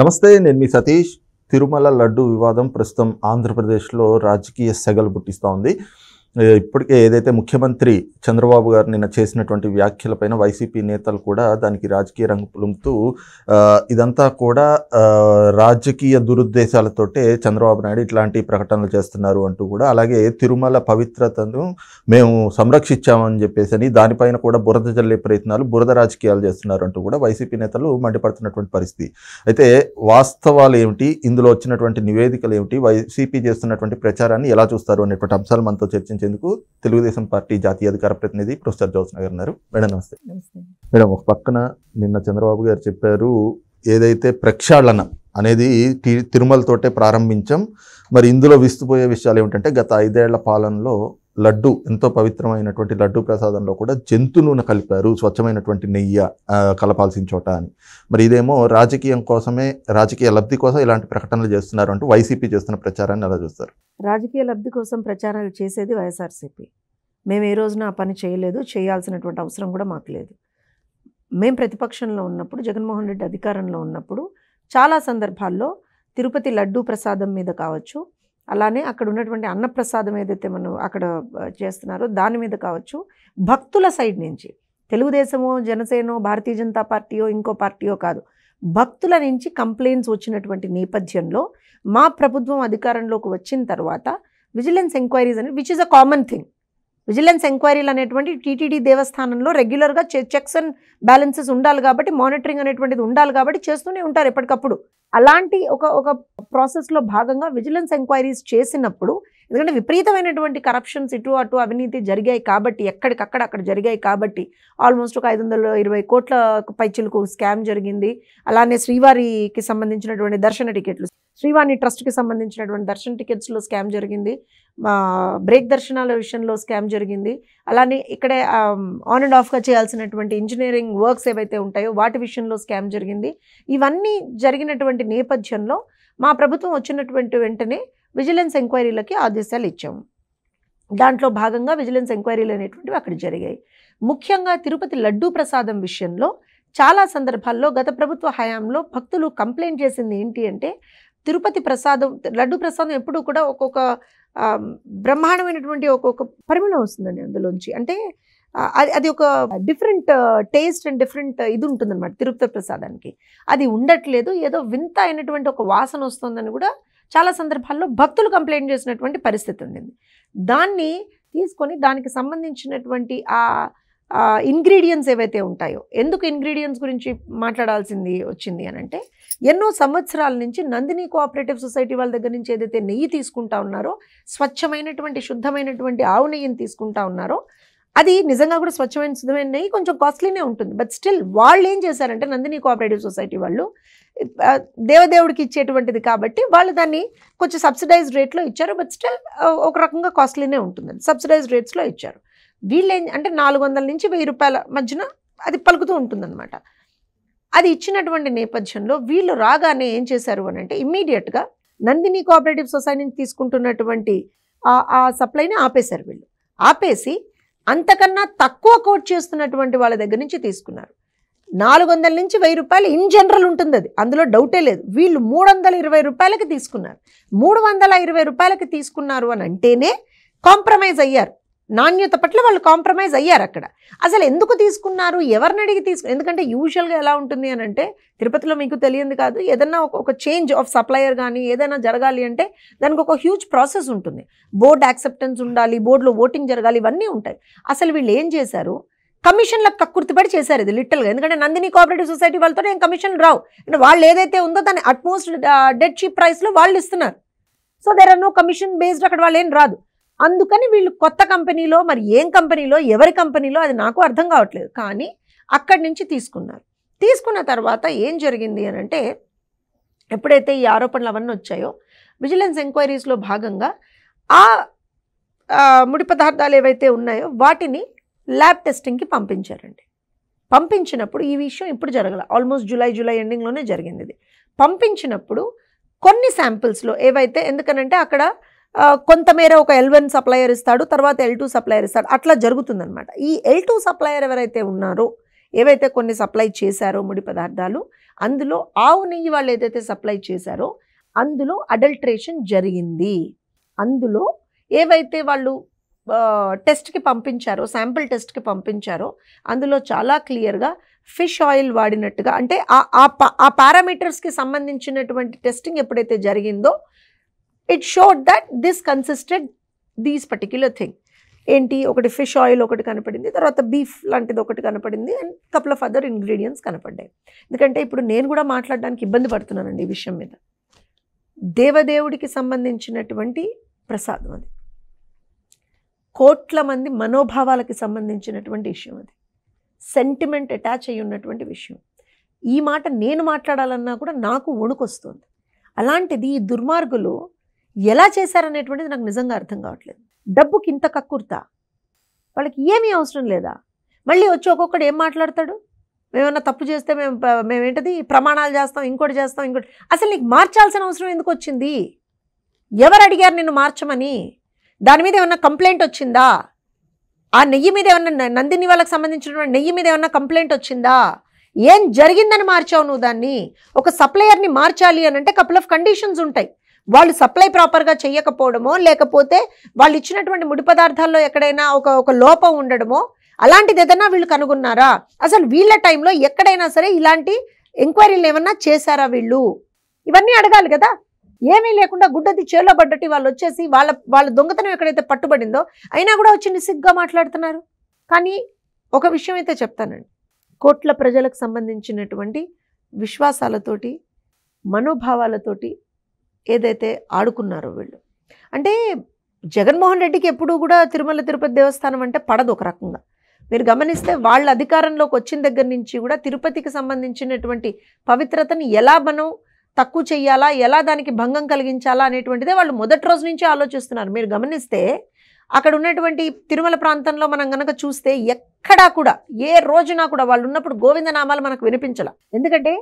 నమస్తే నేను మీ సతీష్ తిరుమల లడ్డు వివాదం ప్రస్తుతం ఆంధ్రప్రదేశ్లో రాజకీయ సెగలు పుట్టిస్తోంది ఇప్పటికే ఏదైతే ముఖ్యమంత్రి చంద్రబాబు గారు నిన్న చేసినటువంటి వ్యాఖ్యలపైన వైసీపీ నేతలు కూడా దానికి రాజకీయ రంగు పులుముతూ ఇదంతా కూడా రాజకీయ దురుద్దేశాలతోటే చంద్రబాబు నాయుడు ఇట్లాంటి ప్రకటనలు చేస్తున్నారు అంటూ కూడా అలాగే తిరుమల పవిత్రతను మేము సంరక్షించామని చెప్పేసి అని దానిపైన కూడా బురద జల్లే ప్రయత్నాలు బురద రాజకీయాలు చేస్తున్నారు అంటూ కూడా వైసీపీ నేతలు మండిపడుతున్నటువంటి పరిస్థితి అయితే వాస్తవాలు ఏమిటి ఇందులో వచ్చినటువంటి నివేదికలు ఏమిటి వైసీపీ చేస్తున్నటువంటి ప్రచారాన్ని ఎలా చూస్తారు అనేటువంటి అంశాలు మనతో చర్చించి చేసేందుకు తెలుగుదేశం పార్టీ జాతీయ అధికార ప్రతినిధి ప్రొఫెసర్ జోత్స్న ఉన్నారు మేడం నమస్తే మేడం ఒక పక్కన నిన్న చంద్రబాబు గారు చెప్పారు ఏదైతే ప్రక్షాళన అనేది తిరుమలతోటే ప్రారంభించాం మరి ఇందులో విస్తుపోయే విషయాలు ఏమిటంటే గత ఐదేళ్ల పాలనలో లడ్డు ఎంతో పవిత్రమైనటువంటి లడ్డు ప్రసాదంలో కూడా జంతు నూనె కలిపారు స్వచ్ఛమైనటువంటి నెయ్యి కలపాల్సిన చోట అని మరి ఇదేమో రాజకీయం కోసమే రాజకీయ లబ్ధి కోసం ఇలాంటి ప్రకటనలు చేస్తున్నారు అంటూ వైసీపీ చేస్తున్న ప్రచారాన్ని ఎలా చూస్తారు రాజకీయ లబ్ధి కోసం ప్రచారాలు చేసేది వైఎస్ఆర్సీపీ మేము ఏ రోజున ఆ పని చేయలేదు చేయాల్సినటువంటి అవసరం కూడా మాకు లేదు మేము ప్రతిపక్షంలో ఉన్నప్పుడు జగన్మోహన్ రెడ్డి అధికారంలో ఉన్నప్పుడు చాలా సందర్భాల్లో తిరుపతి లడ్డూ ప్రసాదం మీద కావచ్చు అలానే అక్కడ ఉన్నటువంటి అన్నప్రసాదం ఏదైతే మనం అక్కడ చేస్తున్నారో దాని మీద కావచ్చు భక్తుల సైడ్ నుంచి తెలుగుదేశమో జనసేనో భారతీయ జనతా పార్టీయో ఇంకో పార్టీయో కాదు భక్తుల నుంచి కంప్లైంట్స్ వచ్చినటువంటి నేపథ్యంలో మా ప్రభుత్వం అధికారంలోకి వచ్చిన తర్వాత విజిలెన్స్ ఎంక్వైరీస్ అనేది which is a common thing vigilance ఎంక్వైరీలు అనేటువంటి టీటీడీ దేవస్థానంలో రెగ్యులర్గా చెక్స్ అండ్ బ్యాలెన్సెస్ ఉండాలి కాబట్టి మానిటరింగ్ అనేటువంటిది ఉండాలి కాబట్టి చేస్తూనే ఉంటారు ఎప్పటికప్పుడు అలాంటి ఒక ఒక ప్రాసెస్లో భాగంగా విజిలెన్స్ ఎంక్వైరీస్ చేసినప్పుడు ఎందుకంటే విపరీతమైనటువంటి కరప్షన్స్ ఇటు అటు అవినీతి జరిగాయి కాబట్టి ఎక్కడికక్కడ అక్కడ జరిగాయి కాబట్టి ఆల్మోస్ట్ ఒక ఐదు వందల ఇరవై కోట్ల పైచులకు స్కామ్ జరిగింది అలానే శ్రీవారికి సంబంధించినటువంటి దర్శన టికెట్లు శ్రీవాణి ట్రస్ట్కి సంబంధించినటువంటి దర్శన్ టికెట్స్లో స్కామ్ జరిగింది బ్రేక్ దర్శనాల విషయంలో స్కామ్ జరిగింది అలానే ఇక్కడే ఆన్ అండ్ ఆఫ్గా చేయాల్సినటువంటి ఇంజనీరింగ్ వర్క్స్ ఏవైతే ఉంటాయో వాటి విషయంలో స్కామ్ జరిగింది ఇవన్నీ జరిగినటువంటి నేపథ్యంలో మా ప్రభుత్వం వచ్చినటువంటి వెంటనే విజిలెన్స్ ఎంక్వైరీలకి ఆదేశాలు ఇచ్చాము దాంట్లో భాగంగా విజిలెన్స్ ఎంక్వైరీలు అనేటువంటివి అక్కడ జరిగాయి ముఖ్యంగా తిరుపతి లడ్డూ ప్రసాదం విషయంలో చాలా సందర్భాల్లో గత ప్రభుత్వ హయాంలో భక్తులు కంప్లైంట్ చేసింది ఏంటి అంటే తిరుపతి ప్రసాదం లడ్డు ప్రసాదం ఎప్పుడు కూడా ఒక్కొక్క బ్రహ్మాండమైనటువంటి ఒక్కొక్క పరిమళం వస్తుందండి అందులోంచి అంటే అది అది ఒక డిఫరెంట్ టేస్ట్ అండ్ డిఫరెంట్ ఇది ఉంటుందన్నమాట తిరుపతి ప్రసాదానికి అది ఉండట్లేదు ఏదో వింత అయినటువంటి ఒక వాసన వస్తుందని కూడా చాలా సందర్భాల్లో భక్తులు కంప్లైంట్ చేసినటువంటి పరిస్థితి ఉండింది దాన్ని తీసుకొని దానికి సంబంధించినటువంటి ఆ ఇంగ్రీడియంట్స్ ఏవైతే ఉంటాయో ఎందుకు ఇంగ్రీడియంట్స్ గురించి మాట్లాడాల్సింది వచ్చింది అని అంటే ఎన్నో సంవత్సరాల నుంచి నందిని కోఆపరేటివ్ సొసైటీ వాళ్ళ దగ్గర నుంచి ఏదైతే నెయ్యి తీసుకుంటా ఉన్నారో స్వచ్ఛమైనటువంటి శుద్ధమైనటువంటి ఆవు నెయ్యిని తీసుకుంటా ఉన్నారో అది నిజంగా కూడా స్వచ్ఛమైన శుద్ధమైన నెయ్యి కొంచెం కాస్ట్లీనే ఉంటుంది బట్ స్టిల్ వాళ్ళు ఏం చేశారంటే నందిని కోఆపరేటివ్ సొసైటీ వాళ్ళు దేవదేవుడికి ఇచ్చేటువంటిది కాబట్టి వాళ్ళు దాన్ని కొంచెం సబ్సిడైజ్ రేట్లో ఇచ్చారు బట్ స్టిల్ ఒక రకంగా కాస్ట్లీనే ఉంటుంది సబ్సిడైజ్ రేట్స్లో ఇచ్చారు వీళ్ళే అంటే నాలుగు వందల నుంచి వెయ్యి రూపాయల మధ్యన అది పలుకుతూ ఉంటుందన్నమాట అది ఇచ్చినటువంటి నేపథ్యంలో వీళ్ళు రాగానే ఏం చేశారు అని అంటే ఇమ్మీడియట్గా నందిని కోఆపరేటివ్ సొసైటీని తీసుకుంటున్నటువంటి ఆ సప్లైని ఆపేశారు వీళ్ళు ఆపేసి అంతకన్నా తక్కువ కోట్ చేస్తున్నటువంటి వాళ్ళ దగ్గర నుంచి తీసుకున్నారు నాలుగు వందల నుంచి వెయ్యి రూపాయలు ఇన్ జనరల్ ఉంటుంది అది అందులో డౌటే లేదు వీళ్ళు మూడు వందల ఇరవై రూపాయలకి తీసుకున్నారు మూడు వందల ఇరవై రూపాయలకి తీసుకున్నారు అని అంటేనే కాంప్రమైజ్ అయ్యారు నాణ్యత పట్ల వాళ్ళు కాంప్రమైజ్ అయ్యారు అక్కడ అసలు ఎందుకు తీసుకున్నారు ఎవరిని అడిగి తీసుకు ఎందుకంటే యూజువల్గా ఎలా ఉంటుంది అని అంటే తిరుపతిలో మీకు తెలియదు కాదు ఏదన్నా ఒక చేంజ్ ఆఫ్ సప్లయర్ కానీ ఏదైనా జరగాలి అంటే దానికి ఒక హ్యూజ్ ప్రాసెస్ ఉంటుంది బోర్డు యాక్సెప్టెన్స్ ఉండాలి బోర్డులో ఓటింగ్ జరగాలి ఇవన్నీ ఉంటాయి అసలు వీళ్ళు ఏం చేశారు కమిషన్లకు కక్కుర్తిపడి చేశారు ఇది లిటిల్గా ఎందుకంటే నందిని కోఆపరేటివ్ సొసైటీ వాళ్ళతో ఏం కమిషన్ రావు అంటే వాళ్ళు ఏదైతే ఉందో దాని అట్మోస్ట్ డెడ్ షీప్ ప్రైస్లో వాళ్ళు ఇస్తున్నారు so there are no commission based అక్కడ వాళ్ళు ఏం రాదు అందుకని వీళ్ళు కొత్త కంపెనీలో మరి ఏం కంపెనీలో ఎవరి కంపెనీలో అది నాకు అర్థం కావట్లేదు కానీ అక్కడి నుంచి తీసుకున్నారు తీసుకున్న తర్వాత ఏం జరిగింది అని అంటే ఎప్పుడైతే ఈ ఆరోపణలు అవన్నీ వచ్చాయో విజిలెన్స్ ఎంక్వైరీస్లో భాగంగా ఆ ముడి పదార్థాలు ఏవైతే ఉన్నాయో వాటిని ల్యాబ్ టెస్టింగ్కి పంపించారండి పంపించినప్పుడు ఈ విషయం ఇప్పుడు జరగల ఆల్మోస్ట్ జూలై జూలై ఎండింగ్లోనే జరిగింది పంపించినప్పుడు కొన్ని శాంపిల్స్లో ఏవైతే ఎందుకనంటే అక్కడ కొంతమేర ఒక ఎల్ వన్ సప్లయర్ ఇస్తాడు తర్వాత ఎల్ టూ సప్లయర్ ఇస్తాడు అట్లా జరుగుతుందనమాట ఈ ఎల్ టూ సప్లయర్ ఎవరైతే ఉన్నారో ఏవైతే కొన్ని సప్లై చేశారో ముడి పదార్థాలు అందులో ఆవు నెయ్యి వాళ్ళు ఏదైతే సప్లై చేశారో అందులో అడల్ట్రేషన్ జరిగింది అందులో ఏవైతే వాళ్ళు టెస్ట్కి పంపించారో శాంపిల్ టెస్ట్కి పంపించారో అందులో చాలా క్లియర్గా ఫిష్ ఆయిల్ వాడినట్టుగా అంటే ఆ పారామీటర్స్కి సంబంధించినటువంటి టెస్టింగ్ ఎప్పుడైతే జరిగిందో it showed that this consisted these particular thing ఏంటి ఒకటి ఫిష్ ఆయిల్ ఒకటి కనపడింది తర్వాత బీఫ్ లాంటిది ఒకటి కనపడింది and couple of other ingredients కనపడ్డాయి ఎందుకంటే ఇప్పుడు నేను కూడా మాట్లాడడానికి ఇబ్బంది పడుతున్నానండి ఈ విషయం మీద దేవదేవుడికి సంబంధించినటువంటి ప్రసాదం అది కోట్ల మంది మనోభావాలకి సంబంధించినటువంటి విషయం అది సెంటిమెంట్ అటాచ్ అయి ఉన్నటువంటి విషయం ఈ మాట నేను మాట్లాడాలన్నా కూడా నాకు వణుకొస్తుంది అలాంటిది ఈ దుర్మార్గులు ఎలా చేశారనేటువంటిది నాకు నిజంగా అర్థం కావట్లేదు డబ్బుకి ఇంత కక్కుర్త వాళ్ళకి ఏమీ అవసరం లేదా మళ్ళీ వచ్చి ఒక్కొక్కడు ఏం మాట్లాడతాడు మేమన్నా తప్పు చేస్తే మేము మేమేంటది ప్రమాణాలు చేస్తాం ఇంకోటి చేస్తాం ఇంకోటి అసలు నీకు మార్చాల్సిన అవసరం ఎందుకు వచ్చింది ఎవరు అడిగారు నిన్ను మార్చమని దాని మీద ఏమన్నా కంప్లైంట్ వచ్చిందా ఆ నెయ్యి మీద ఏమన్నా నందిని వాళ్ళకి సంబంధించినటువంటి నెయ్యి మీద ఏమన్నా కంప్లైంట్ వచ్చిందా ఏం జరిగిందని మార్చావు నువ్వు దాన్ని ఒక సప్లయర్ని మార్చాలి అని అంటే కపుల్ ఆఫ్ కండిషన్స్ ఉంటాయి వాళ్ళు సప్లై ప్రాపర్గా చేయకపోవడమో లేకపోతే వాళ్ళు ఇచ్చినటువంటి ముడి పదార్థాల్లో ఎక్కడైనా ఒక ఒక లోపం ఉండడమో అలాంటిది ఏదైనా వీళ్ళు కనుగొన్నారా అసలు వీళ్ళ టైంలో ఎక్కడైనా సరే ఇలాంటి ఎంక్వైరీలు ఏమన్నా చేశారా వీళ్ళు ఇవన్నీ అడగాలి కదా ఏమీ లేకుండా గుడ్డది చేలో పడ్డట్టు వాళ్ళు వచ్చేసి వాళ్ళ వాళ్ళ దొంగతనం ఎక్కడైతే పట్టుబడిందో అయినా కూడా వచ్చి నిసిగ్గా మాట్లాడుతున్నారు కానీ ఒక విషయం అయితే చెప్తానండి కోట్ల ప్రజలకు సంబంధించినటువంటి విశ్వాసాలతోటి మనోభావాలతోటి ఏదైతే ఆడుకున్నారో వీళ్ళు అంటే జగన్మోహన్ రెడ్డికి ఎప్పుడూ కూడా తిరుమల తిరుపతి దేవస్థానం అంటే పడదు ఒక రకంగా మీరు గమనిస్తే వాళ్ళ అధికారంలోకి వచ్చిన దగ్గర నుంచి కూడా తిరుపతికి సంబంధించినటువంటి పవిత్రతను ఎలా మనం తక్కువ చేయాలా ఎలా దానికి భంగం కలిగించాలా అనేటువంటిదే వాళ్ళు మొదటి రోజు నుంచి ఆలోచిస్తున్నారు మీరు గమనిస్తే అక్కడ ఉన్నటువంటి తిరుమల ప్రాంతంలో మనం గనక చూస్తే ఎక్కడా కూడా ఏ రోజున కూడా వాళ్ళు ఉన్నప్పుడు గోవిందనామాలు మనకు వినిపించాల ఎందుకంటే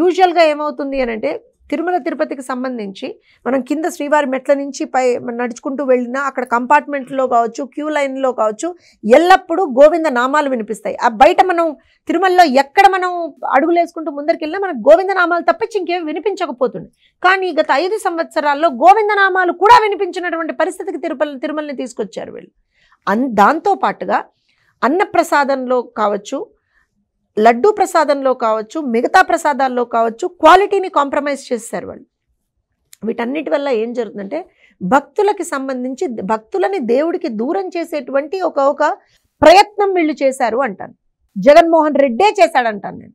యూజువల్గా ఏమవుతుంది అని అంటే తిరుమల తిరుపతికి సంబంధించి మనం కింద శ్రీవారి మెట్ల నుంచి పై నడుచుకుంటూ వెళ్ళినా అక్కడ కంపార్ట్మెంట్లో కావచ్చు క్యూ లైన్లో కావచ్చు ఎల్లప్పుడూ గోవింద నామాలు వినిపిస్తాయి ఆ బయట మనం తిరుమలలో ఎక్కడ మనం అడుగులు వేసుకుంటూ ముందరికి మనకు గోవింద నామాలు తప్పించి ఇంకేమి వినిపించకపోతుంది కానీ గత ఐదు సంవత్సరాల్లో గోవింద నామాలు కూడా వినిపించినటువంటి పరిస్థితికి తిరుపతి తిరుమలని తీసుకొచ్చారు వీళ్ళు అన్ దాంతోపాటుగా అన్నప్రసాదంలో కావచ్చు లడ్డూ ప్రసాదంలో కావచ్చు మిగతా ప్రసాదాల్లో కావచ్చు క్వాలిటీని కాంప్రమైజ్ చేస్తారు వాళ్ళు వీటన్నిటి వల్ల ఏం జరుగుతుందంటే భక్తులకి సంబంధించి భక్తులని దేవుడికి దూరం చేసేటువంటి ఒక ఒక ప్రయత్నం వీళ్ళు చేశారు అంటాను జగన్మోహన్ రెడ్డే చేశాడంటాను నేను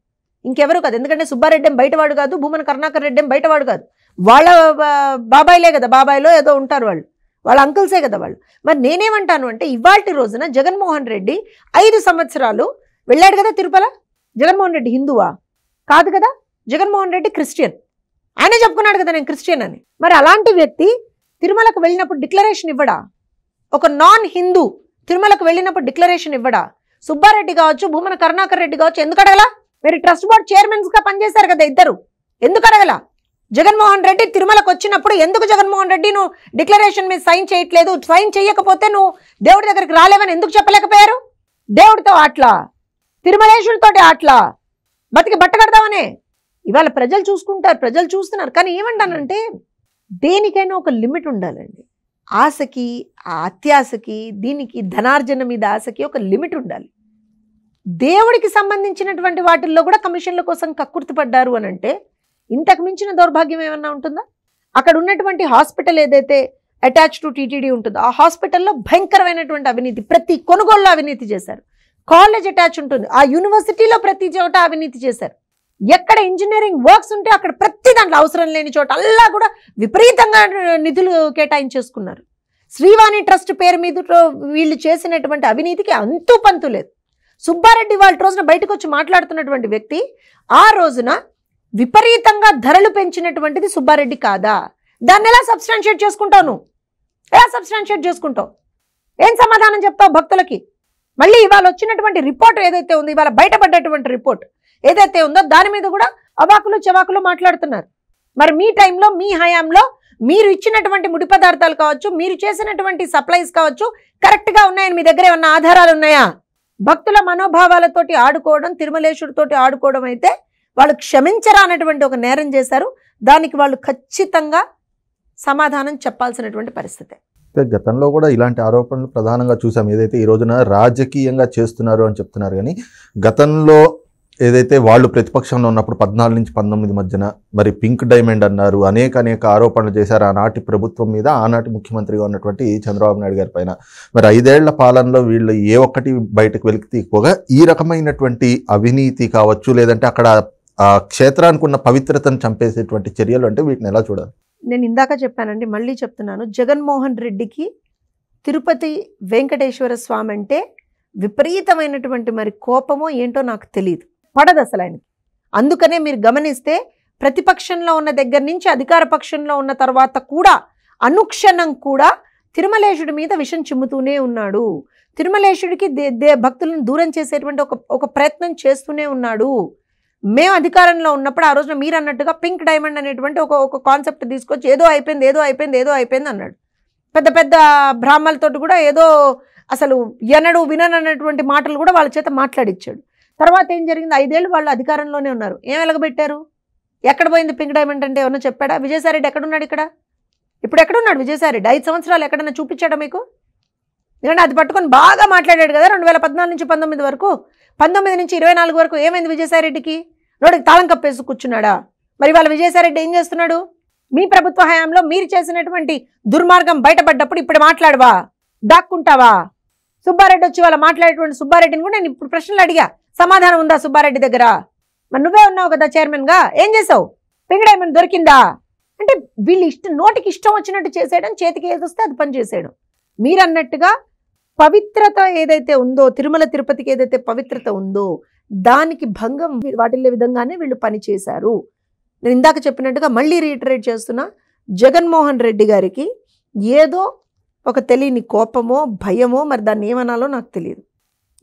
ఇంకెవరు కాదు ఎందుకంటే సుబ్బారెడ్డి బయటవాడు కాదు భూమన కరుణాకర్ రెడ్డి బయటవాడు కాదు వాళ్ళ బాబాయిలే కదా బాబాయిలో ఏదో ఉంటారు వాళ్ళు వాళ్ళ అంకుల్సే కదా వాళ్ళు మరి నేనేమంటాను అంటే ఇవాళ రోజున జగన్మోహన్ రెడ్డి ఐదు సంవత్సరాలు వెళ్ళాడు కదా తిరుపల జగన్మోహన్ రెడ్డి హిందువా కాదు కదా జగన్మోహన్ రెడ్డి క్రిస్టియన్ ఆయన చెప్పుకున్నాడు కదా నేను క్రిస్టియన్ అని మరి అలాంటి వ్యక్తి తిరుమలకు వెళ్ళినప్పుడు డిక్లరేషన్ ఇవ్వడా ఒక నాన్ హిందూ తిరుమలకు వెళ్ళినప్పుడు డిక్లరేషన్ ఇవ్వడా సుబ్బారెడ్డి కావచ్చు భూమన కరుణాకర్ రెడ్డి కావచ్చు ఎందుకు అడగల మీరు ట్రస్ట్ బోర్డ్ చైర్మన్స్గా పనిచేశారు కదా ఇద్దరు ఎందుకు అడగల జగన్మోహన్ రెడ్డి తిరుమలకు వచ్చినప్పుడు ఎందుకు జగన్మోహన్ రెడ్డి నువ్వు డిక్లరేషన్ మీద సైన్ చేయట్లేదు సైన్ చేయకపోతే నువ్వు దేవుడి దగ్గరికి రాలేవని ఎందుకు చెప్పలేకపోయారు దేవుడితో అట్లా తిరుమలేశుడితోటి అట్లా బతికి బట్ట కడతామనే ఇవాళ ప్రజలు చూసుకుంటారు ప్రజలు చూస్తున్నారు కానీ ఏమంటానంటే దేనికైనా ఒక లిమిట్ ఉండాలండి ఆశకి ఆ అత్యాశకి దీనికి ధనార్జన మీద ఆశకి ఒక లిమిట్ ఉండాలి దేవుడికి సంబంధించినటువంటి వాటిల్లో కూడా కమిషన్ల కోసం కక్కుర్తిపడ్డారు అని అంటే ఇంతకు మించిన దౌర్భాగ్యం ఏమన్నా ఉంటుందా అక్కడ ఉన్నటువంటి హాస్పిటల్ ఏదైతే అటాచ్ టు టీటీడీ ఉంటుందో ఆ హాస్పిటల్లో భయంకరమైనటువంటి అవినీతి ప్రతి కొనుగోలులో అవినీతి చేశారు కాలేజ్ అటాచ్ ఉంటుంది ఆ యూనివర్సిటీలో ప్రతి చోట అవినీతి చేశారు ఎక్కడ ఇంజనీరింగ్ వర్క్స్ ఉంటే అక్కడ ప్రతి దాంట్లో అవసరం లేని చోట అల్లా కూడా విపరీతంగా నిధులు కేటాయించేసుకున్నారు శ్రీవాణి ట్రస్ట్ పేరు మీద వీళ్ళు చేసినటువంటి అవినీతికి అంతూ పంతు లేదు సుబ్బారెడ్డి వాళ్ళ రోజున బయటకు వచ్చి మాట్లాడుతున్నటువంటి వ్యక్తి ఆ రోజున విపరీతంగా ధరలు పెంచినటువంటిది సుబ్బారెడ్డి కాదా దాన్ని ఎలా సబ్స్టాన్షియేట్ చేసుకుంటావు నువ్వు ఎలా సబ్స్టాన్షియేట్ చేసుకుంటావు ఏం సమాధానం చెప్తావు భక్తులకి మళ్ళీ ఇవాళ వచ్చినటువంటి రిపోర్ట్ ఏదైతే ఉందో ఇవాళ బయటపడ్డటువంటి రిపోర్ట్ ఏదైతే ఉందో దాని మీద కూడా అవాకులు చవాకులు మాట్లాడుతున్నారు మరి మీ టైంలో మీ హయాంలో మీరు ఇచ్చినటువంటి ముడి పదార్థాలు కావచ్చు మీరు చేసినటువంటి సప్లైస్ కావచ్చు కరెక్ట్గా ఉన్నాయని మీ దగ్గర ఏమన్నా ఆధారాలు ఉన్నాయా భక్తుల మనోభావాలతోటి ఆడుకోవడం తిరుమలేశుడితోటి ఆడుకోవడం అయితే వాళ్ళు క్షమించరా అన్నటువంటి ఒక నేరం చేశారు దానికి వాళ్ళు ఖచ్చితంగా సమాధానం చెప్పాల్సినటువంటి పరిస్థితే అయితే గతంలో కూడా ఇలాంటి ఆరోపణలు ప్రధానంగా చూసాం ఏదైతే ఈ రోజున రాజకీయంగా చేస్తున్నారు అని చెప్తున్నారు కానీ గతంలో ఏదైతే వాళ్ళు ప్రతిపక్షంలో ఉన్నప్పుడు పద్నాలుగు నుంచి పంతొమ్మిది మధ్యన మరి పింక్ డైమండ్ అన్నారు అనేక అనేక ఆరోపణలు చేశారు ఆనాటి ప్రభుత్వం మీద ఆనాటి ముఖ్యమంత్రిగా ఉన్నటువంటి చంద్రబాబు నాయుడు గారి పైన మరి ఐదేళ్ల పాలనలో వీళ్ళు ఏ ఒక్కటి బయటకు వెలికి ఎక్కువగా ఈ రకమైనటువంటి అవినీతి కావచ్చు లేదంటే అక్కడ ఆ క్షేత్రానికి ఉన్న పవిత్రతను చంపేసేటువంటి చర్యలు అంటే వీటిని ఎలా చూడాలి నేను ఇందాక చెప్పానండి మళ్ళీ చెప్తున్నాను జగన్మోహన్ రెడ్డికి తిరుపతి వెంకటేశ్వర స్వామి అంటే విపరీతమైనటువంటి మరి కోపమో ఏంటో నాకు తెలియదు పడదు అసలు ఆయన అందుకనే మీరు గమనిస్తే ప్రతిపక్షంలో ఉన్న దగ్గర నుంచి అధికార పక్షంలో ఉన్న తర్వాత కూడా అనుక్షణం కూడా తిరుమలేశుడి మీద విషం చిమ్ముతూనే ఉన్నాడు తిరుమలేశుడికి దే భక్తులను దూరం చేసేటువంటి ఒక ఒక ప్రయత్నం చేస్తూనే ఉన్నాడు మేము అధికారంలో ఉన్నప్పుడు ఆ రోజున మీరు అన్నట్టుగా పింక్ డైమండ్ అనేటువంటి ఒక ఒక కాన్సెప్ట్ తీసుకొచ్చి ఏదో అయిపోయింది ఏదో అయిపోయింది ఏదో అయిపోయింది అన్నాడు పెద్ద పెద్ద బ్రాహ్మలతోటి కూడా ఏదో అసలు ఎనడు విననటువంటి మాటలు కూడా వాళ్ళ చేత మాట్లాడిచ్చాడు తర్వాత ఏం జరిగింది ఐదేళ్ళు వాళ్ళు అధికారంలోనే ఉన్నారు ఏం వెలగబెట్టారు ఎక్కడ పోయింది పింక్ డైమండ్ అంటే ఏమన్నా చెప్పాడా విజయసాయిరెడ్డి ఎక్కడున్నాడు ఇక్కడ ఇప్పుడు ఎక్కడున్నాడు విజయసాయిరెడ్డి ఐదు సంవత్సరాలు ఎక్కడన్నా చూపించాడా మీకు ఎందుకంటే అది పట్టుకొని బాగా మాట్లాడాడు కదా రెండు వేల పద్నాలుగు నుంచి పంతొమ్మిది వరకు పంతొమ్మిది నుంచి ఇరవై నాలుగు వరకు ఏమైంది విజయసాయిరెడ్డికి నోటికి తాళం కప్పేసి కూర్చున్నాడా మరి వాళ్ళ విజయసాయిరెడ్డి ఏం చేస్తున్నాడు మీ ప్రభుత్వ హయాంలో మీరు చేసినటువంటి దుర్మార్గం బయటపడ్డప్పుడు ఇప్పుడు మాట్లాడవా దాక్కుంటావా సుబ్బారెడ్డి వచ్చి వాళ్ళ మాట్లాడేటువంటి సుబ్బారెడ్డిని కూడా నేను ఇప్పుడు ప్రశ్నలు అడిగా సమాధానం ఉందా సుబ్బారెడ్డి దగ్గర మరి నువ్వే ఉన్నావు కదా చైర్మన్గా ఏం చేసావు పింగడ ఏమైనా దొరికిందా అంటే వీళ్ళు ఇష్టం నోటికి ఇష్టం వచ్చినట్టు చేసేయడం చేతికి ఏదొస్తే అది పనిచేసేయడం మీరు అన్నట్టుగా పవిత్రత ఏదైతే ఉందో తిరుమల తిరుపతికి ఏదైతే పవిత్రత ఉందో దానికి భంగం వాటిల్లే విధంగానే వీళ్ళు పనిచేశారు నేను ఇందాక చెప్పినట్టుగా మళ్ళీ రీటరేట్ చేస్తున్నా జగన్మోహన్ రెడ్డి గారికి ఏదో ఒక తెలియని కోపమో భయమో మరి దాన్ని ఏమనాలో నాకు తెలియదు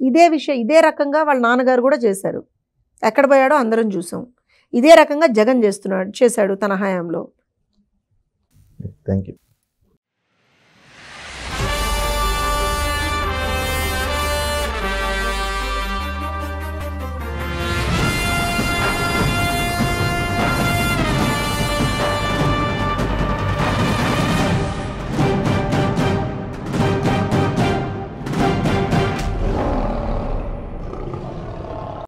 ఇదే విషయం ఇదే రకంగా వాళ్ళ నాన్నగారు కూడా చేశారు ఎక్కడ పోయాడో అందరం చూసాం ఇదే రకంగా జగన్ చేస్తున్నాడు చేశాడు తన హయాంలో థ్యాంక్ యూ